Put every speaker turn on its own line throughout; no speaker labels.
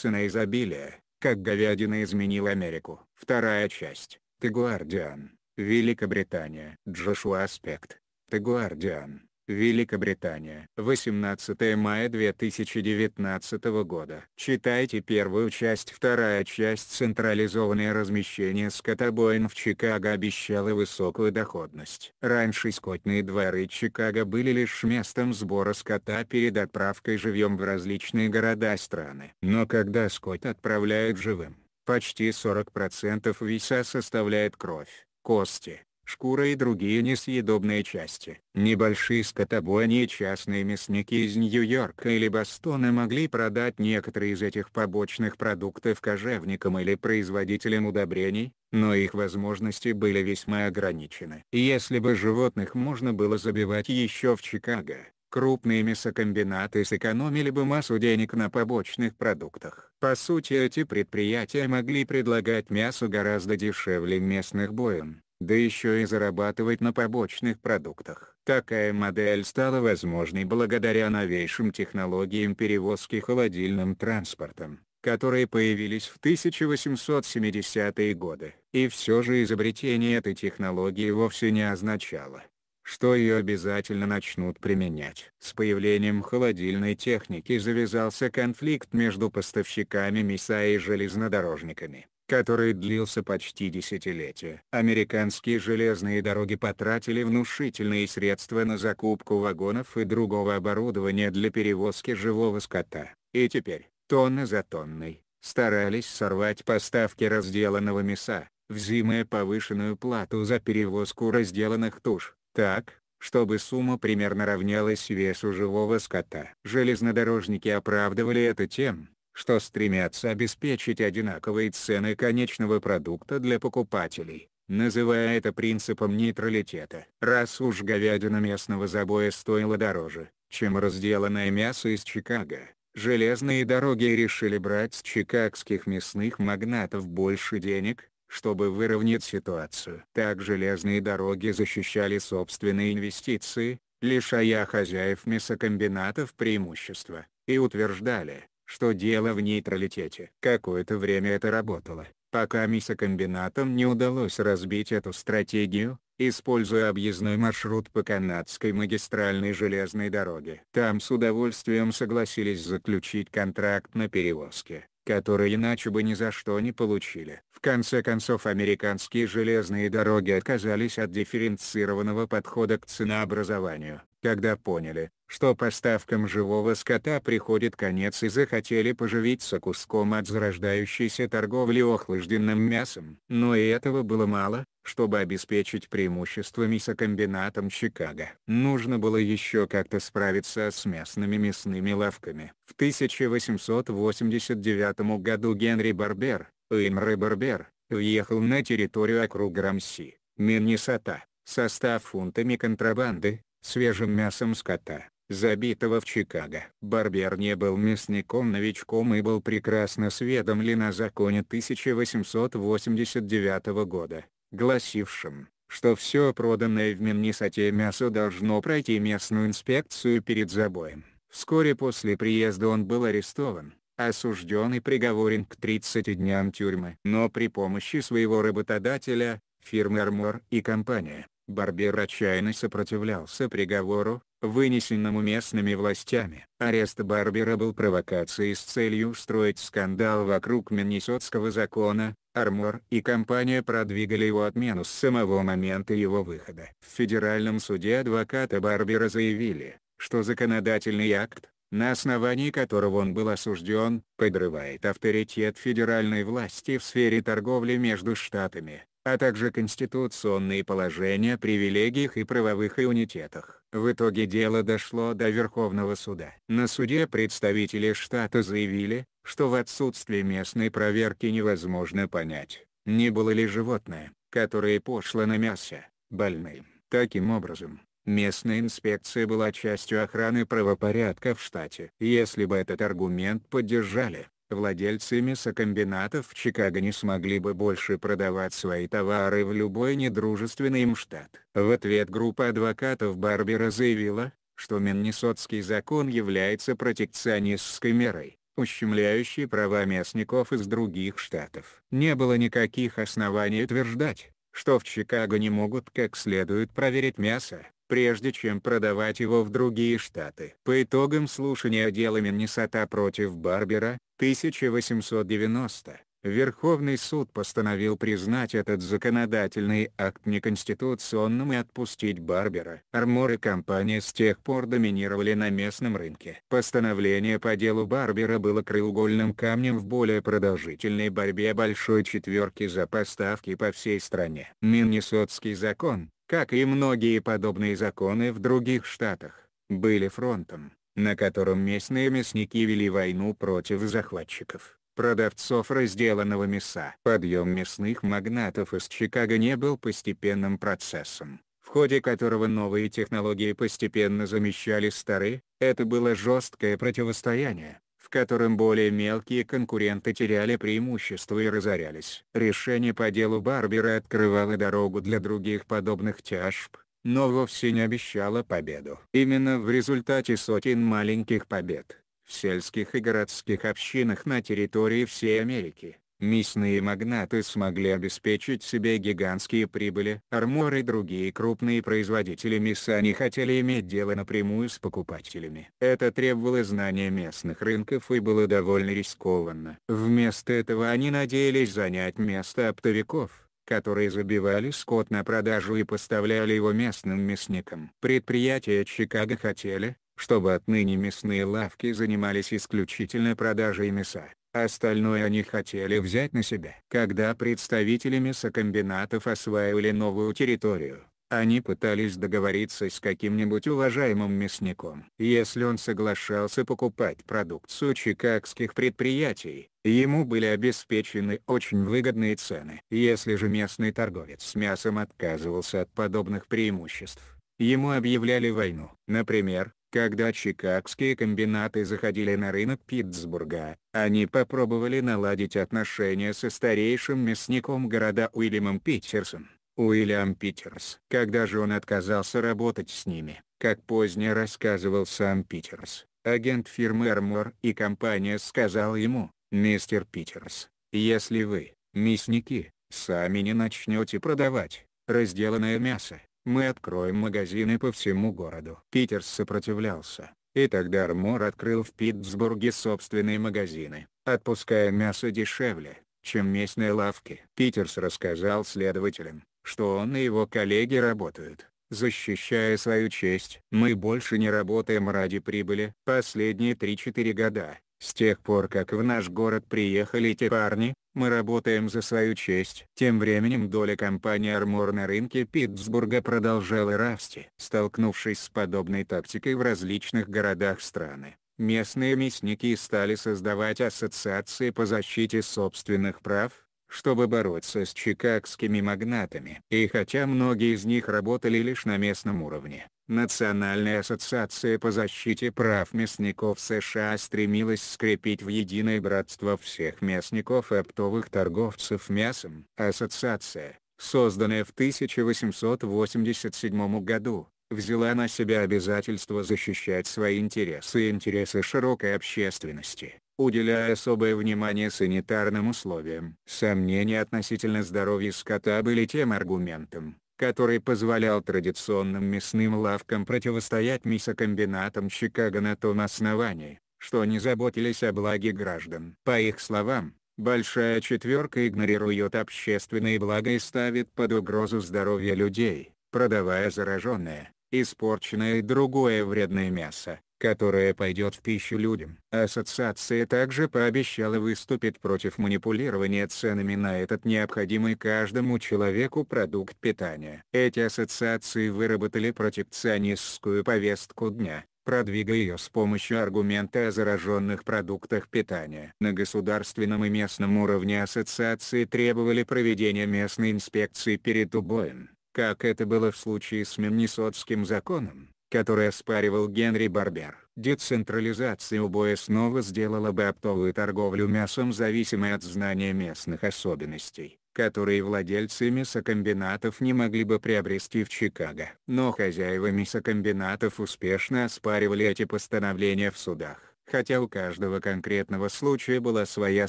цена изобилия, как говядина изменила Америку. Вторая часть. The Guardian. Великобритания. Джошуа Аспект. The Guardian. Великобритания. 18 мая 2019 года. Читайте первую часть Вторая часть Централизованное размещение скотобоин в Чикаго обещало высокую доходность. Раньше скотные дворы Чикаго были лишь местом сбора скота перед отправкой живьем в различные города страны. Но когда скот отправляют живым, почти 40% веса составляет кровь, кости, шкура и другие несъедобные части. Небольшие скотобойни и частные мясники из Нью-Йорка или Бостона могли продать некоторые из этих побочных продуктов кожевникам или производителям удобрений, но их возможности были весьма ограничены. Если бы животных можно было забивать еще в Чикаго, крупные мясокомбинаты сэкономили бы массу денег на побочных продуктах. По сути эти предприятия могли предлагать мясо гораздо дешевле местных боин да еще и зарабатывать на побочных продуктах. Такая модель стала возможной благодаря новейшим технологиям перевозки холодильным транспортом которые появились в 1870-е годы. И все же изобретение этой технологии вовсе не означало, что ее обязательно начнут применять. С появлением холодильной техники завязался конфликт между поставщиками мяса и железнодорожниками который длился почти десятилетия. Американские железные дороги потратили внушительные средства на закупку вагонов и другого оборудования для перевозки живого скота, и теперь, тонны за тонной, старались сорвать поставки разделанного мяса, взимая повышенную плату за перевозку разделанных туш, так, чтобы сумма примерно равнялась весу живого скота. Железнодорожники оправдывали это тем, что стремятся обеспечить одинаковые цены конечного продукта для покупателей, называя это принципом нейтралитета. Раз уж говядина местного забоя стоила дороже, чем разделанное мясо из Чикаго, железные дороги решили брать с чикагских мясных магнатов больше денег, чтобы выровнять ситуацию. Так железные дороги защищали собственные инвестиции, лишая хозяев мясокомбинатов преимущества, и утверждали, что дело в нейтралитете. Какое-то время это работало, пока мясокомбинатам не удалось разбить эту стратегию, используя объездной маршрут по канадской магистральной железной дороге. Там с удовольствием согласились заключить контракт на перевозки, которые иначе бы ни за что не получили. В конце концов американские железные дороги отказались от дифференцированного подхода к ценообразованию, когда поняли, что поставкам живого скота приходит конец и захотели поживиться куском от зарождающейся торговли охлажденным мясом. Но и этого было мало, чтобы обеспечить преимущество мясокомбинатам Чикаго. Нужно было еще как-то справиться с мясными мясными лавками. В 1889 году Генри Барбер, Эмре Барбер, въехал на территорию округа Рамси, Миннесота, состав фунтами контрабанды, свежим мясом скота забитого в Чикаго. Барбер не был мясником-новичком и был прекрасно осведомлен о законе 1889 года, гласившем, что все проданное в Миннесоте мясо должно пройти местную инспекцию перед забоем. Вскоре после приезда он был арестован, осужден и приговорен к 30 дням тюрьмы. Но при помощи своего работодателя, фирмы «Армор» и компания, Барбер отчаянно сопротивлялся приговору, вынесенному местными властями. Арест Барбера был провокацией с целью устроить скандал вокруг Миннесотского закона, Армор и компания продвигали его отмену с самого момента его выхода. В федеральном суде адвоката Барбера заявили, что законодательный акт, на основании которого он был осужден, подрывает авторитет федеральной власти в сфере торговли между штатами а также конституционные положения о привилегиях и правовых иммунитетах. В итоге дело дошло до Верховного суда. На суде представители штата заявили, что в отсутствие местной проверки невозможно понять, не было ли животное, которое пошло на мясо, больным. Таким образом, местная инспекция была частью охраны правопорядка в штате. Если бы этот аргумент поддержали, Владельцами сокомбинатов в Чикаго не смогли бы больше продавать свои товары в любой недружественный им штат. В ответ группа адвокатов Барбера заявила, что Миннесотский закон является протекционистской мерой, ущемляющей права мясников из других штатов. Не было никаких оснований утверждать, что в Чикаго не могут как следует проверить мясо, прежде чем продавать его в другие штаты. По итогам слушания дела Миннесота против Барбера, 1890, Верховный суд постановил признать этот законодательный акт неконституционным и отпустить Барбера. Армор и компания с тех пор доминировали на местном рынке. Постановление по делу Барбера было краеугольным камнем в более продолжительной борьбе Большой Четверки за поставки по всей стране. Миннесотский закон, как и многие подобные законы в других штатах, были фронтом, на котором местные мясники вели войну против захватчиков, продавцов разделанного мяса. Подъем мясных магнатов из Чикаго не был постепенным процессом, в ходе которого новые технологии постепенно замещали старые, это было жесткое противостояние, в котором более мелкие конкуренты теряли преимущество и разорялись. Решение по делу Барбера открывало дорогу для других подобных тяжб, но вовсе не обещало победу. Именно в результате сотен маленьких побед, в сельских и городских общинах на территории всей Америки, Мясные магнаты смогли обеспечить себе гигантские прибыли. Армор и другие крупные производители мяса не хотели иметь дело напрямую с покупателями. Это требовало знания местных рынков и было довольно рискованно. Вместо этого они надеялись занять место оптовиков которые забивали скот на продажу и поставляли его местным мясникам. Предприятия Чикаго хотели, чтобы отныне мясные лавки занимались исключительно продажей мяса. Остальное они хотели взять на себя. Когда представители мясокомбинатов осваивали новую территорию, они пытались договориться с каким-нибудь уважаемым мясником. Если он соглашался покупать продукцию чикагских предприятий, ему были обеспечены очень выгодные цены. Если же местный торговец с мясом отказывался от подобных преимуществ, ему объявляли войну. Например, когда чикагские комбинаты заходили на рынок Питтсбурга, они попробовали наладить отношения со старейшим мясником города Уильямом Питерсом. Уильям Питерс. Когда же он отказался работать с ними, как позднее рассказывал сам Питерс, агент фирмы Армор и компания сказал ему, «Мистер Питерс, если вы, мясники, сами не начнете продавать разделанное мясо, мы откроем магазины по всему городу. Питерс сопротивлялся, и тогда Армор открыл в Питтсбурге собственные магазины, отпуская мясо дешевле, чем местные лавки. Питерс рассказал следователям, что он и его коллеги работают, защищая свою честь. Мы больше не работаем ради прибыли. Последние 3-4 года, с тех пор как в наш город приехали эти парни, мы работаем за свою честь. Тем временем доля компании Армор на рынке Питтсбурга продолжала расти. Столкнувшись с подобной тактикой в различных городах страны, местные мясники стали создавать ассоциации по защите собственных прав, чтобы бороться с чикагскими магнатами. И хотя многие из них работали лишь на местном уровне, Национальная ассоциация по защите прав мясников США стремилась скрепить в единое братство всех мясников и оптовых торговцев мясом. Ассоциация, созданная в 1887 году, взяла на себя обязательство защищать свои интересы и интересы широкой общественности уделяя особое внимание санитарным условиям. Сомнения относительно здоровья скота были тем аргументом, который позволял традиционным мясным лавкам противостоять мясокомбинатам Чикаго на том основании, что они заботились о благе граждан. По их словам, Большая четверка игнорирует общественные блага и ставит под угрозу здоровье людей, продавая зараженное, испорченное и другое вредное мясо, которая пойдет в пищу людям. Ассоциация также пообещала выступить против манипулирования ценами на этот необходимый каждому человеку продукт питания. Эти ассоциации выработали протекционистскую повестку дня продвигая ее с помощью аргумента о зараженных продуктах питания. На государственном и местном уровне ассоциации требовали проведения местной инспекции перед убоем, как это было в случае с Миннесотским законом который оспаривал Генри Барбер. Децентрализация убоя снова сделала бы оптовую торговлю мясом зависимой от знания местных особенностей, которые владельцы мясокомбинатов не могли бы приобрести в Чикаго. Но хозяева мясокомбинатов успешно оспаривали эти постановления в судах. Хотя у каждого конкретного случая была своя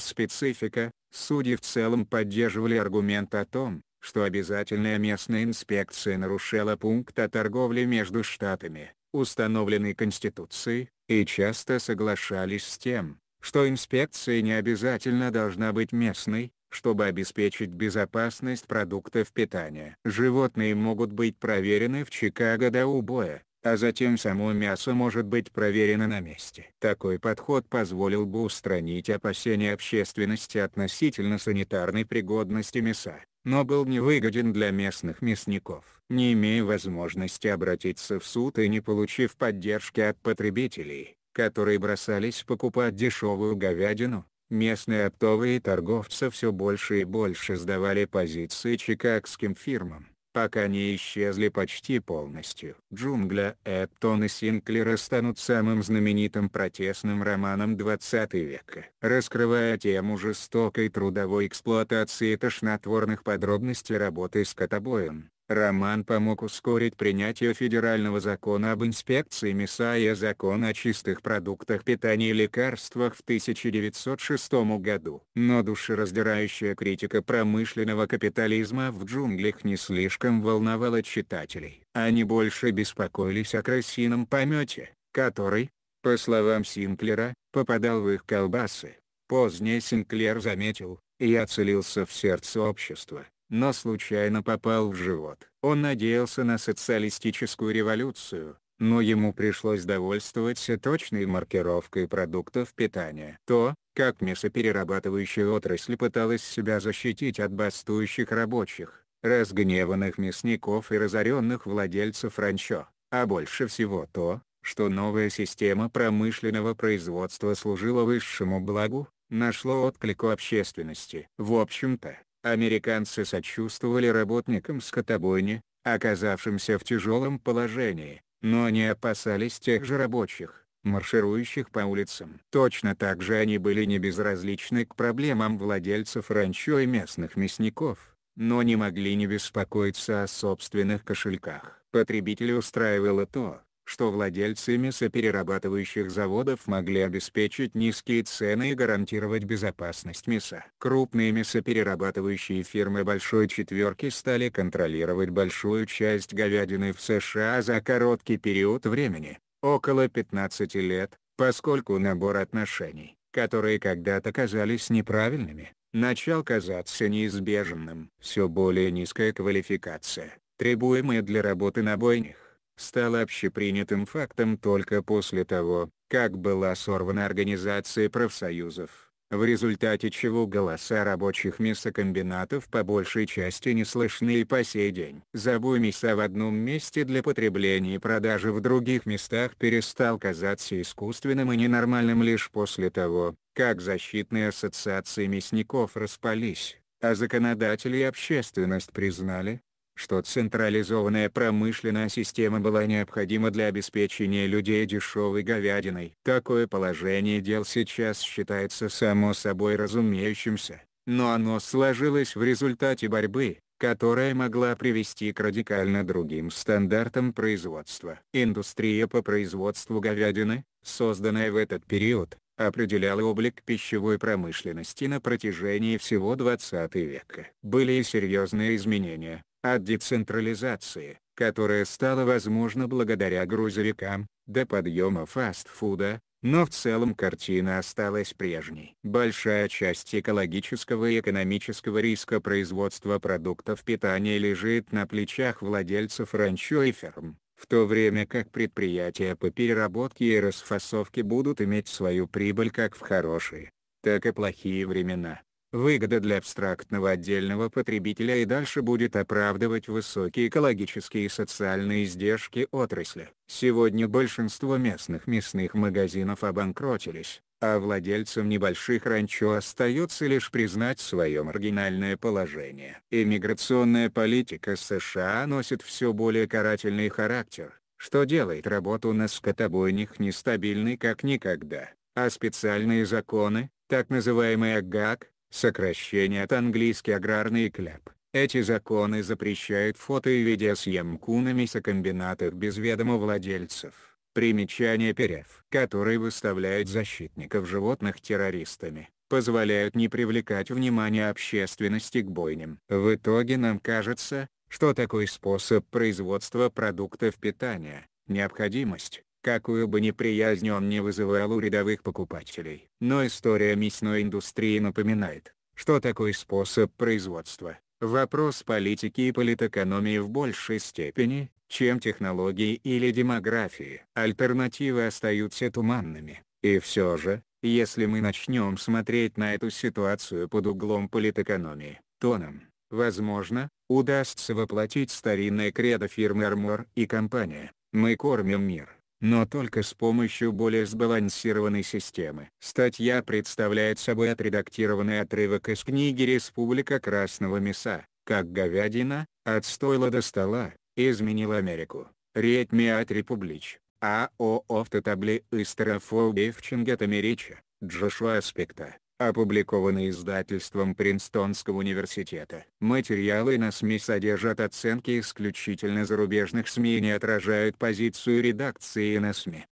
специфика, судьи в целом поддерживали аргумент о том, что обязательная местная инспекция нарушала пункт о торговле между штатами, установленный Конституцией, и часто соглашались с тем, что инспекция не обязательно должна быть местной, чтобы обеспечить безопасность продуктов питания. Животные могут быть проверены в Чикаго до убоя, а затем само мясо может быть проверено на месте. Такой подход позволил бы устранить опасения общественности относительно санитарной пригодности мяса но был невыгоден для местных мясников. Не имея возможности обратиться в суд и не получив поддержки от потребителей, которые бросались покупать дешевую говядину, местные оптовые торговцы все больше и больше сдавали позиции чикагским фирмам пока не исчезли почти полностью. «Джунгля» Эптона Синклера станут самым знаменитым протестным романом 20 века. Раскрывая тему жестокой трудовой эксплуатации и тошнотворных подробностей работы скотобоем, Роман помог ускорить принятие федерального закона об инспекции мяса и закона о чистых продуктах питания и лекарствах в 1906 году. Но душераздирающая критика промышленного капитализма в джунглях не слишком волновала читателей. Они больше беспокоились о крысином помете, который, по словам Синклера, попадал в их колбасы. Позднее Синклер заметил, я целился в сердце общества, но случайно попал в живот. Он надеялся на социалистическую революцию, но ему пришлось довольствоваться точной маркировкой продуктов питания. То, как мясоперерабатывающая отрасль пыталась себя защитить от бастующих рабочих, разгневанных мясников и разоренных владельцев ранчо, а больше всего то, что новая система промышленного производства служила высшему благу, нашло отклик у общественности. В общем-то, Американцы сочувствовали работникам скотобойни, оказавшимся в тяжелом положении, но они опасались тех же рабочих, марширующих по улицам. Точно так же они были не безразличны к проблемам владельцев ранчо и местных мясников, но не могли не беспокоиться о собственных кошельках. Потребителей устраивало то, что владельцы мясоперерабатывающих заводов могли обеспечить низкие цены и гарантировать безопасность мяса. Крупные мясоперерабатывающие фирмы «Большой четверки» стали контролировать большую часть говядины в США за короткий период времени, около 15 лет, поскольку набор отношений, которые когда-то казались неправильными, начал казаться неизбежным. Все более низкая квалификация, требуемая для работы на бойнях Стал общепринятым фактом только после того, как была сорвана организация профсоюзов в результате чего голоса рабочих мясокомбинатов по большей части не слышны и по сей день. Забой мяса в одном месте для потребления и продажи в других местах перестал казаться искусственным и ненормальным лишь после того, как защитные ассоциации мясников распались, а законодатели и общественность признали, что централизованная промышленная система была необходима для обеспечения людей дешевой говядиной. Такое положение дел сейчас считается само собой разумеющимся, но оно сложилось в результате борьбы, которая могла привести к радикально другим стандартам производства. Индустрия по производству говядины, созданная в этот период, определяла облик пищевой промышленности на протяжении всего 20 века. Были и серьезные изменения, от децентрализации, которая стала возможна благодаря грузовикам, до подъема фастфуда, но в целом картина осталась прежней. Большая часть экологического и экономического риска производства продуктов питания лежит на плечах владельцев ранчо и ферм, в то время как предприятия по переработке и расфасовке будут иметь свою прибыль как в хорошие, так и плохие времена выгода для абстрактного отдельного потребителя и дальше будет оправдывать высокие экологические и социальные издержки отрасли. Сегодня большинство местных мясных магазинов обанкротились, а владельцам небольших ранчо остается лишь признать свое маргинальное положение. Иммиграционная политика США носит все более карательный характер, что делает работу на скотобойнях нестабильной как никогда, а специальные законы, так называемый АГАК, сокращение от английский аграрный кляп. Эти законы запрещают фото и видеосъемку на мясокомбинатах без ведома владельцев. Примечание ПРФ, которые выставляют защитников животных террористами, позволяют не привлекать внимание общественности к бойням. В итоге нам кажется, что такой способ производства продуктов питания, необходимость, какую бы неприязнь он не вызывал у рядовых покупателей. Но история мясной индустрии напоминает, что такой способ производства – вопрос политики и политэкономии в большей степени, чем технологии или демографии. Альтернативы остаются туманными, и все же, если мы начнем смотреть на эту ситуацию под углом политэкономии, то нам, возможно, удастся воплотить старинное кредо фирмы Армор и компания «Мы кормим мир» но только с помощью более сбалансированной системы. Статья представляет собой отредактированный отрывок из книги «Республика Красного Мяса», как говядина, от стойла до стола, изменила Америку. Редмиат Републич, АО Офтотабли Истерафоу Бевчингет Америча, Джошуа Спекта опубликованы издательством Принстонского университета. Материалы на СМИ содержат оценки исключительно зарубежных СМИ и не отражают позицию редакции на СМИ.